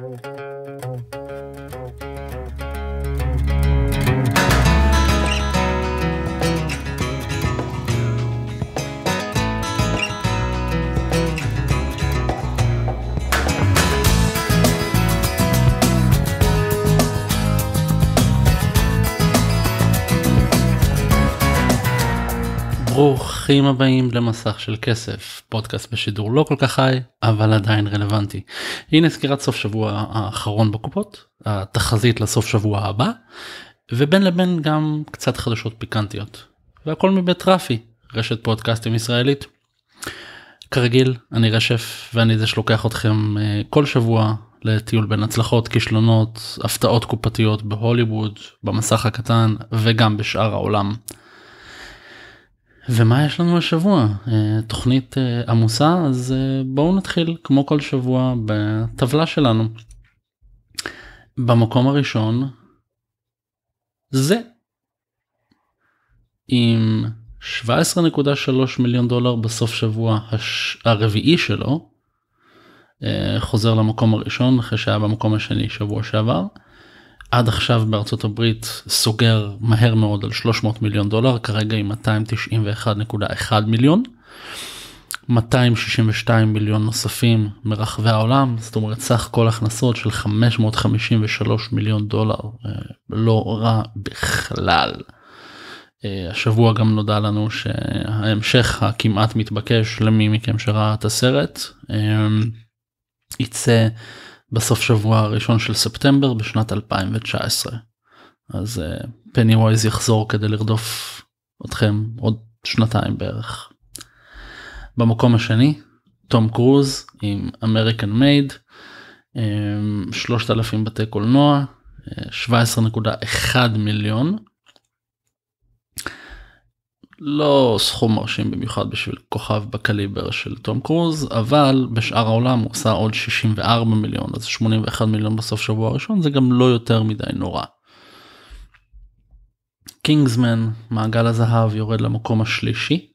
Thank you. ברוכים הבאים למסך של כסף, פודקאסט בשידור לא כל כך חי, אבל עדיין רלוונטי. הנה סקירת סוף שבוע האחרון בקופות, התחזית לסוף שבוע הבא, ובין לבין גם קצת חדשות פיקנטיות. והכל מבית רפי, רשת פודקאסטים ישראלית. כרגיל, אני רשף ואני זה שלוקח אתכם אה, כל שבוע לטיול בין הצלחות, כישלונות, הפתעות קופתיות בהוליווד, במסך הקטן וגם בשאר העולם. ומה יש לנו השבוע? אה, תוכנית אה, עמוסה, אז אה, בואו נתחיל כמו כל שבוע בטבלה שלנו. במקום הראשון זה עם 17.3 מיליון דולר בסוף שבוע הש... הרביעי שלו, חוזר למקום הראשון אחרי שהיה במקום השני שבוע שעבר. עד עכשיו בארצות הברית סוגר מהר מאוד על 300 מיליון דולר כרגע עם 291.1 מיליון. 262 מיליון נוספים מרחבי העולם זאת אומרת סך כל הכנסות של 553 מיליון דולר אה, לא רע בכלל. אה, השבוע גם נודע לנו שההמשך הכמעט מתבקש למי מכם שראה את הסרט אה, יצא בסוף שבוע הראשון של ספטמבר בשנת 2019. אז פני uh, ווייז יחזור כדי לרדוף אתכם עוד שנתיים בערך. במקום השני תום קרוז עם American Made, 3,000 אה, בתי קולנוע 17.1 אה, מיליון לא סכום מרשים במיוחד בשביל כוכב בקליבר של תום קרוז אבל בשאר העולם הוא עושה עוד 64 מיליון אז 81 מיליון בסוף שבוע הראשון זה גם לא יותר מדי נורא. קינגסמן מעגל הזהב יורד למקום השלישי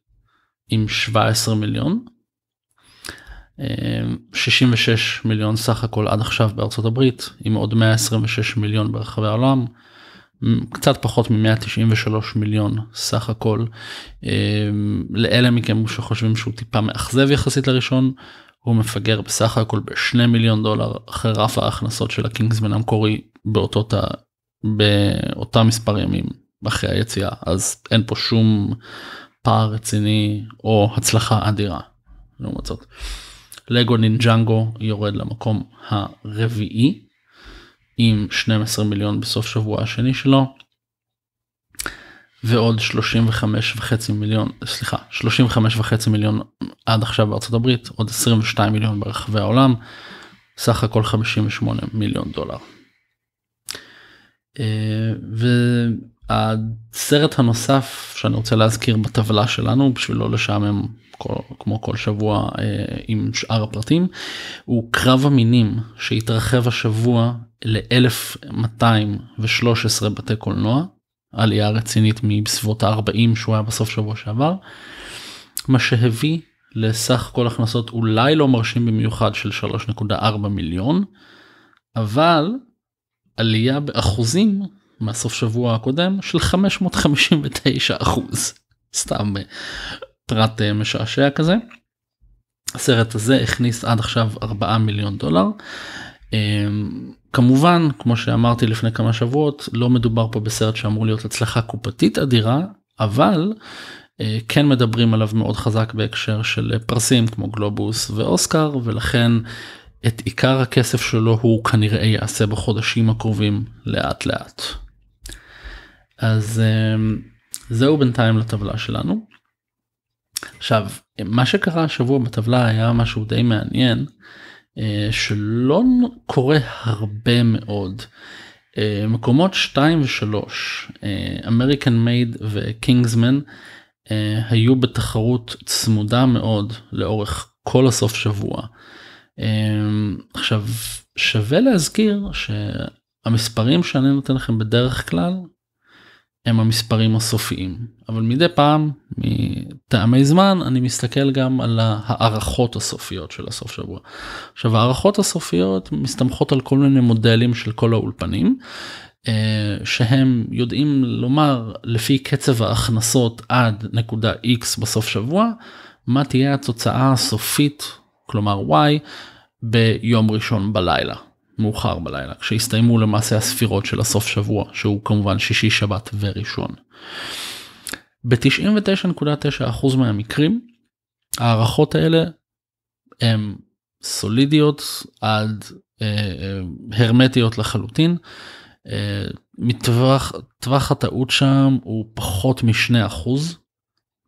עם 17 מיליון. 66 אה, מיליון סך הכל עד עכשיו בארצות הברית עם עוד 126 מיליון ברחבי העולם. קצת פחות מ-193 מיליון סך הכל. אה, לאלה מכם שחושבים שהוא טיפה מאכזב יחסית לראשון, הוא מפגר בסך הכל ב-2 מיליון דולר אחרי רף ההכנסות של הקינגסמן המקורי באותו תא, באותה מספר ימים אחרי היציאה, אז אין פה שום פער רציני או הצלחה אדירה לעומת זאת. לגו נינג'נגו יורד למקום הרביעי עם 12 מיליון בסוף שבוע השני שלו ועוד 35 וחצי מיליון סליחה 35 וחצי מיליון עד עכשיו בארצות הברית עוד 22 מיליון ברחבי העולם סך הכל 58 מיליון דולר. אה, והסרט הנוסף שאני רוצה להזכיר בטבלה שלנו בשביל לא לשעמם כמו כל שבוע אה, עם שאר הפרטים הוא קרב המינים שהתרחב השבוע ל-1213 בתי קולנוע עלייה רצינית מבסביבות ה-40 שהוא היה בסוף שבוע שעבר מה שהביא לסך כל הכנסות אולי לא מרשים במיוחד של 3.4 מיליון אבל עלייה באחוזים מהסוף שבוע הקודם של 559 אחוז סתם אה, סרט אה, משעשע כזה. הסרט הזה הכניס עד עכשיו 4 מיליון דולר. אה, כמובן כמו שאמרתי לפני כמה שבועות לא מדובר פה בסרט שאמור להיות הצלחה קופתית אדירה אבל אה, כן מדברים עליו מאוד חזק בהקשר של פרסים כמו גלובוס ואוסקר ולכן את עיקר הכסף שלו הוא כנראה יעשה בחודשים הקרובים לאט לאט. אז זהו בינתיים לטבלה שלנו. עכשיו מה שקרה השבוע בטבלה היה משהו די מעניין אה, שלא קורה הרבה מאוד. אה, מקומות 2 ו3 אמריקן מייד וקינגסמן היו בתחרות צמודה מאוד לאורך כל הסוף שבוע. אה, עכשיו שווה להזכיר שהמספרים שאני נותן לכם בדרך כלל הם המספרים הסופיים אבל מדי פעם מטעמי זמן אני מסתכל גם על הערכות הסופיות של הסוף שבוע. עכשיו הערכות הסופיות מסתמכות על כל מיני מודלים של כל האולפנים אה, שהם יודעים לומר לפי קצב ההכנסות עד נקודה x בסוף שבוע מה תהיה התוצאה הסופית כלומר y ביום ראשון בלילה. מאוחר בלילה כשהסתיימו למעשה הספירות של הסוף שבוע שהוא כמובן שישי שבת וראשון. ב-99.9% מהמקרים ההערכות האלה הן סולידיות עד אה, אה, הרמטיות לחלוטין. אה, מטווח טווח הטעות שם הוא פחות משני אחוז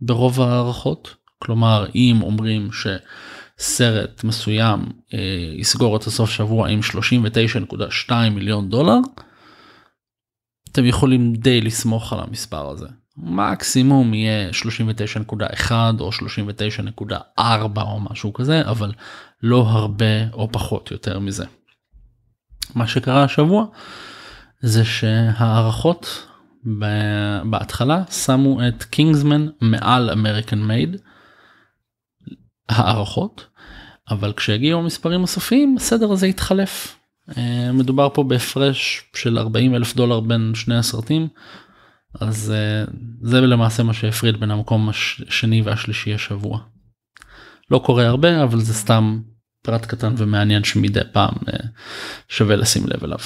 ברוב ההערכות כלומר אם אומרים ש... סרט מסוים אה, יסגור את הסוף שבוע עם 39.2 מיליון דולר, אתם יכולים די לסמוך על המספר הזה. מקסימום יהיה 39.1 או 39.4 או משהו כזה, אבל לא הרבה או פחות יותר מזה. מה שקרה השבוע זה שהערכות בהתחלה שמו את קינגסמן מעל אמריקן מייד. הערכות, אבל כשהגיעו המספרים הסופיים הסדר הזה התחלף. אה, מדובר פה בהפרש של 40 אלף דולר בין שני הסרטים, אז אה, זה למעשה מה שהפריד בין המקום השני והשלישי השבוע. לא קורה הרבה אבל זה סתם פרט קטן ומעניין שמדי פעם אה, שווה לשים לב אליו.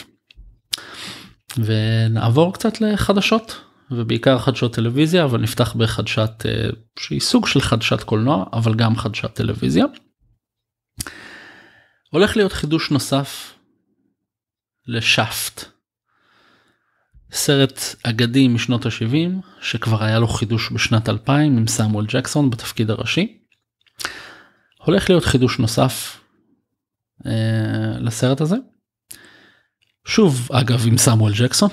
ונעבור קצת לחדשות. ובעיקר חדשות טלוויזיה אבל נפתח בחדשת אה, שהיא סוג של חדשת קולנוע אבל גם חדשת טלוויזיה. הולך להיות חידוש נוסף לשאפט. סרט אגדי משנות ה-70 שכבר היה לו חידוש בשנת 2000 עם סמואל ג'קסון בתפקיד הראשי. הולך להיות חידוש נוסף אה, לסרט הזה. שוב אגב עם סמואל ג'קסון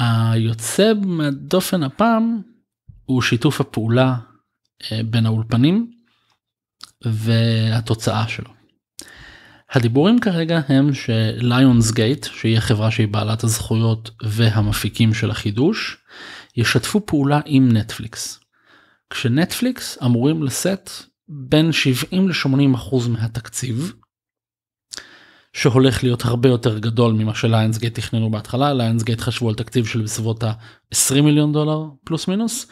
היוצא מהדופן הפעם הוא שיתוף הפעולה אה, בין האולפנים והתוצאה שלו. הדיבורים כרגע הם שליונס גייט שהיא החברה שהיא בעלת הזכויות והמפיקים של החידוש ישתפו פעולה עם נטפליקס. כשנטפליקס אמורים לשאת בין 70 ל-80 אחוז מהתקציב שהולך להיות הרבה יותר גדול ממה שליינס גייט תכננו בהתחלה ליינס גייט חשבו על תקציב של בסביבות ה-20 מיליון דולר פלוס מינוס.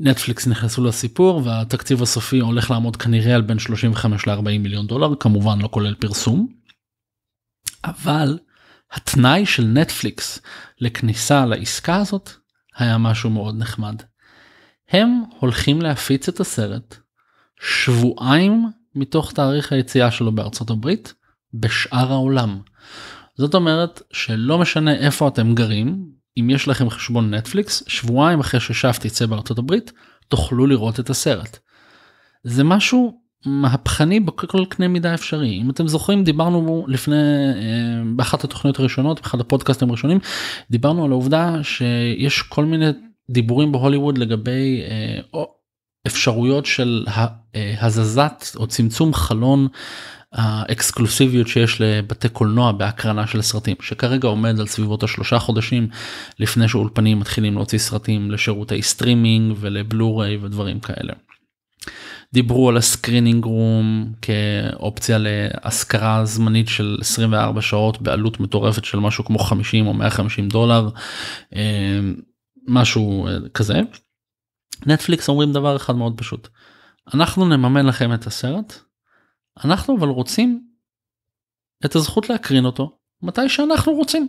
נטפליקס נכנסו לסיפור והתקציב הסופי הולך לעמוד כנראה על בין 35 ל-40 מיליון דולר כמובן לא כולל פרסום. אבל התנאי של נטפליקס לכניסה לעסקה הזאת היה משהו מאוד נחמד. הם הולכים להפיץ את הסרט שבועיים מתוך תאריך היציאה שלו בארצות הברית בשאר העולם. זאת אומרת שלא משנה איפה אתם גרים, אם יש לכם חשבון נטפליקס, שבועיים אחרי ששאף תצא בארצות הברית, תוכלו לראות את הסרט. זה משהו מהפכני בכל קנה מידה אפשרי אם אתם זוכרים דיברנו לפני אה, באחת התוכניות הראשונות באחד הפודקאסטים הראשונים דיברנו על העובדה שיש כל מיני דיבורים בהוליווד לגבי אה, אפשרויות של אה, הזזת או צמצום חלון האקסקלוסיביות שיש לבתי קולנוע בהקרנה של סרטים שכרגע עומד על סביבות השלושה חודשים לפני שאולפנים מתחילים להוציא סרטים לשירותי סטרימינג ולבלו-ריי ודברים כאלה. דיברו על הסקרינינג רום כאופציה להשכרה זמנית של 24 שעות בעלות מטורפת של משהו כמו 50 או 150 דולר אה, משהו אה, כזה. נטפליקס אומרים דבר אחד מאוד פשוט. אנחנו נממן לכם את הסרט, אנחנו אבל רוצים את הזכות להקרין אותו מתי שאנחנו רוצים.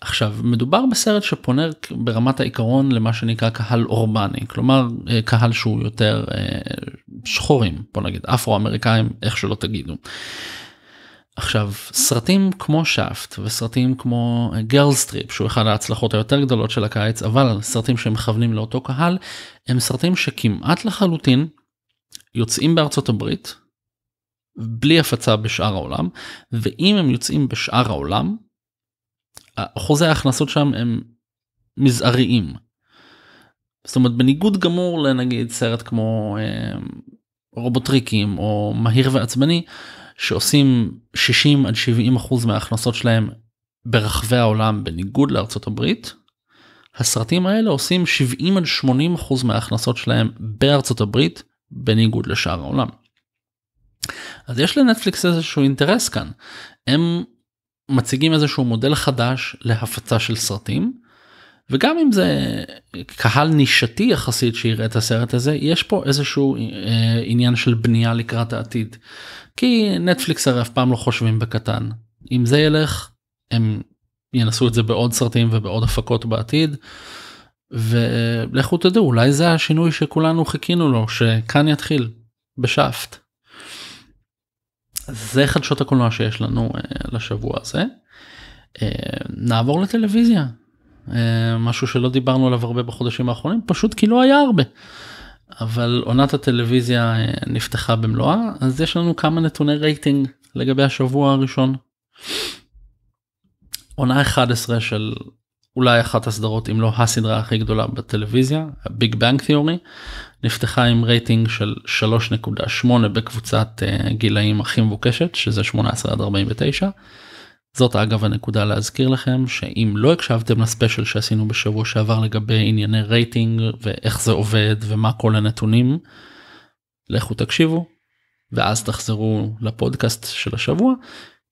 עכשיו מדובר בסרט שפונה ברמת העיקרון למה שנקרא קהל אורבני כלומר אה, קהל שהוא יותר אה, שחורים בוא נגיד אפרו אמריקאים איך שלא תגידו. עכשיו סרטים כמו שפט וסרטים כמו גרל אה, סטריפ שהוא אחד ההצלחות היותר גדולות של הקיץ אבל סרטים שמכוונים לאותו קהל הם סרטים שכמעט לחלוטין יוצאים בארצות הברית בלי הפצה בשאר העולם ואם הם יוצאים בשאר העולם אחוזי ההכנסות שם הם מזעריים. זאת אומרת בניגוד גמור לנגיד סרט כמו אה, רובוטריקים או מהיר ועצבני שעושים 60 עד 70 אחוז מההכנסות שלהם ברחבי העולם בניגוד לארצות הברית. הסרטים האלה עושים 70 עד 80 אחוז מההכנסות שלהם בארצות הברית בניגוד לשאר העולם. אז יש לנטפליקס איזשהו אינטרס כאן. הם מציגים איזשהו מודל חדש להפצה של סרטים וגם אם זה קהל נישתי יחסית שיראה את הסרט הזה יש פה איזשהו אה, עניין של בנייה לקראת העתיד. כי נטפליקס הרי אף פעם לא חושבים בקטן אם זה ילך הם ינסו את זה בעוד סרטים ובעוד הפקות בעתיד. ולכו תדעו אולי זה השינוי שכולנו חיכינו לו שכאן יתחיל בשאפט. זה חדשות הקולנוע שיש לנו אה, לשבוע הזה. אה, נעבור לטלוויזיה אה, משהו שלא דיברנו עליו הרבה בחודשים האחרונים פשוט כי לא היה הרבה. אבל עונת הטלוויזיה אה, נפתחה במלואה אז יש לנו כמה נתוני רייטינג לגבי השבוע הראשון. עונה 11 של אולי אחת הסדרות אם לא הסדרה הכי גדולה בטלוויזיה ביג בנק תיאורי נפתחה עם רייטינג של 3.8 בקבוצת אה, גילאים הכי מבוקשת שזה 18 עד 49. זאת אגב הנקודה להזכיר לכם שאם לא הקשבתם לספיישל שעשינו בשבוע שעבר לגבי ענייני רייטינג ואיך זה עובד ומה כל הנתונים, לכו תקשיבו ואז תחזרו לפודקאסט של השבוע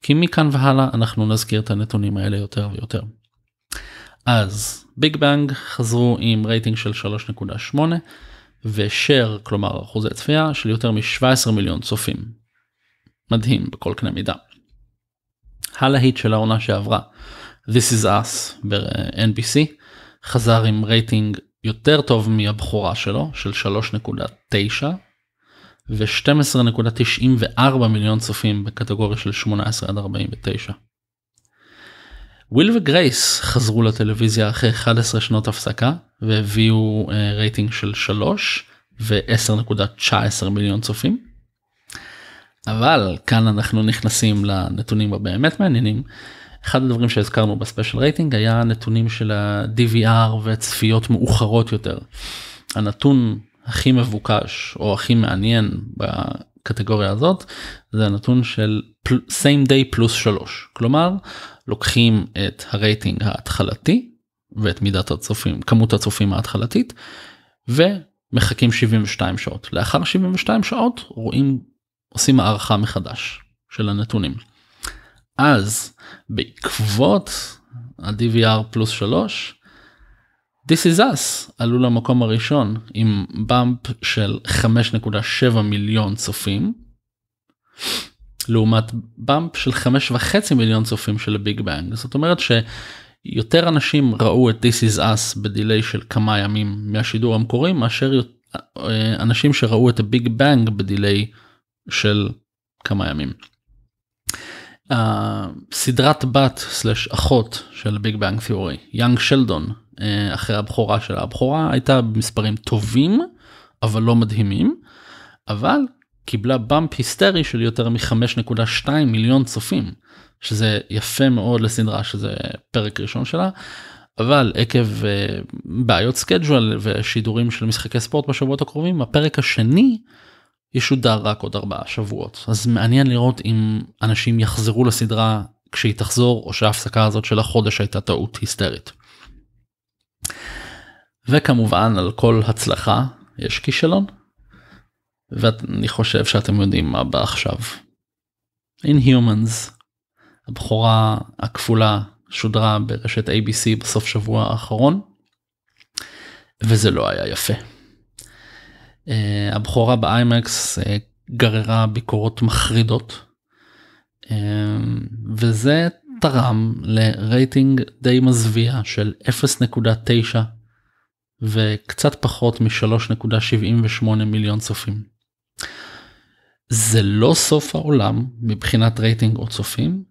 כי מכאן והלאה אנחנו נזכיר את הנתונים האלה יותר ויותר. אז ביג בנג חזרו עם רייטינג של 3.8 ושאר כלומר אחוזי צפייה של יותר מ-17 מיליון צופים. מדהים בכל קנה מידה. הלהיט של העונה שעברה, This is Us ב-NBC, חזר עם רייטינג יותר טוב מהבכורה שלו, של 3.9 ו-12.94 מיליון צופים בקטגוריה של 18 עד 49. וויל וגרייס חזרו לטלוויזיה אחרי 11 שנות הפסקה והביאו אה, רייטינג של 3 ו-10.19 מיליון צופים. אבל כאן אנחנו נכנסים לנתונים הבאמת מעניינים. אחד הדברים שהזכרנו בספיישל רייטינג היה נתונים של ה-DVR וצפיות מאוחרות יותר. הנתון הכי מבוקש או הכי מעניין בקטגוריה הזאת זה הנתון של same day פלוס 3 כלומר לוקחים את הרייטינג ההתחלתי ואת מידת הצופים כמות הצופים ההתחלתית ומחכים 72 שעות לאחר 72 שעות רואים עושים הערכה מחדש של הנתונים. אז בעקבות ה-DVR פלוס 3, This is us עלו למקום הראשון עם באמפ של 5.7 מיליון צופים, לעומת באמפ של 5.5 מיליון צופים של הביג בנג. זאת אומרת שיותר אנשים ראו את This is us בדיליי של כמה ימים מהשידור המקורי, מאשר אה, אנשים שראו את הביג בנג בדיליי של כמה ימים. אה, סדרת בת סלש אחות של ביג בנג תיאורי, יאנג שלדון, אה, אחרי הבכורה של הבכורה הייתה במספרים טובים אבל לא מדהימים, אבל קיבלה באמפ היסטרי של יותר מ-5.2 מיליון צופים, שזה יפה מאוד לסדרה שזה פרק ראשון שלה, אבל עקב uh, בעיות סקייג'ואל ושידורים של משחקי ספורט בשבועות הקרובים, הפרק השני ישודר רק עוד ארבעה שבועות אז מעניין לראות אם אנשים יחזרו לסדרה כשהיא תחזור או שההפסקה הזאת של החודש הייתה טעות היסטרית. וכמובן על כל הצלחה יש כישלון. ואני חושב שאתם יודעים מה בא עכשיו. Inhumans, הבכורה הכפולה שודרה ברשת ABC בסוף שבוע האחרון, וזה לא היה יפה. Uh, הבכורה באיימקס אה, uh, גררה ביקורות מחרידות uh, וזה תרם לרייטינג די מזוויע של 0.9 וקצת פחות מ-3.78 מיליון צופים. זה לא סוף העולם מבחינת רייטינג או צופים,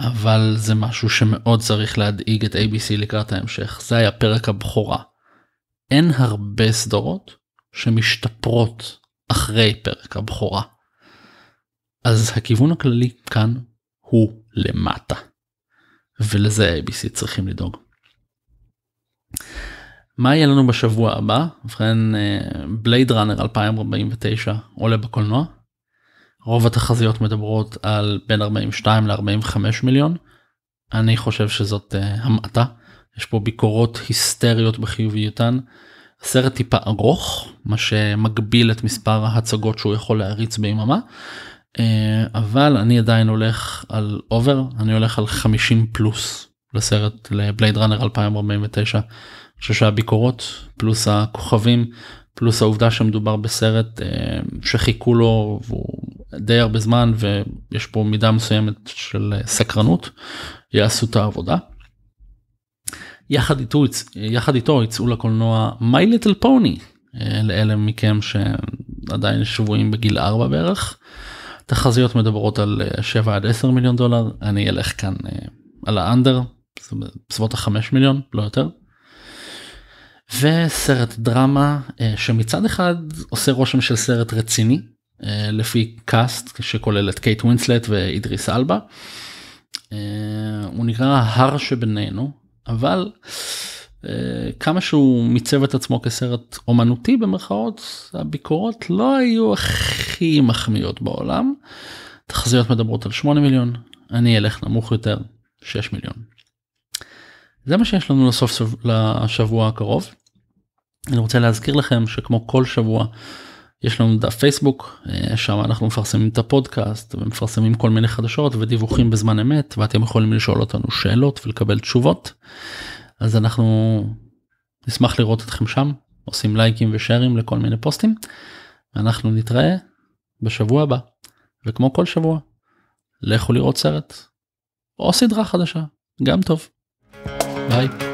אבל זה משהו שמאוד צריך להדאיג את ABC לקראת ההמשך. זה היה פרק הבכורה. אין הרבה סדרות שמשתפרות אחרי פרק הבכורה. אז הכיוון הכללי כאן הוא למטה. ולזה ABC צריכים לדאוג. מה יהיה לנו בשבוע הבא? ובכן בלייד ראנר 2049 עולה בקולנוע. רוב התחזיות מדברות על בין 42 ל-45 מיליון. אני חושב שזאת uh, המעטה. יש פה ביקורות היסטריות בחיוביותן. סרט טיפה ארוך מה שמגביל את מספר ההצגות שהוא יכול להריץ ביממה. אה, אבל אני עדיין הולך על אובר אני הולך על 50 פלוס לסרט לבלייד ראנר 2049. אני חושב שהביקורות פלוס הכוכבים פלוס העובדה שמדובר בסרט אה, שחיכו לו והוא די הרבה זמן ויש פה מידה מסוימת של אה, סקרנות יעשו את העבודה. יחד איתו, יחד איתו יצאו לקולנוע My Little Pony אה, לאלה מכם שעדיין שבויים בגיל 4 בערך. תחזיות מדברות על 7 אה, עד 10 מיליון דולר אני אלך כאן אה, על האנדר בסביבות החמש מיליון לא יותר. וסרט דרמה שמצד אחד עושה רושם של סרט רציני לפי קאסט שכולל את קייט ווינסלט ואידריס אלבה. הוא נקרא הר שבינינו אבל אה, כמה שהוא מיצב את עצמו כסרט אומנותי במרכאות הביקורות לא היו הכי מחמיאות בעולם. תחזיות מדברות על 8 מיליון אני אלך נמוך יותר 6 מיליון. זה מה שיש לנו לסוף לשבוע הקרוב. אני רוצה להזכיר לכם שכמו כל שבוע יש לנו דף פייסבוק אה, שם אנחנו מפרסמים את הפודקאסט ומפרסמים כל מיני חדשות ודיווחים בזמן אמת ואתם יכולים לשאול אותנו שאלות ולקבל תשובות. אז אנחנו נשמח לראות אתכם שם עושים לייקים ושארים לכל מיני פוסטים. אנחנו נתראה בשבוע הבא וכמו כל שבוע לכו לראות סרט או סדרה חדשה גם טוב. ביי.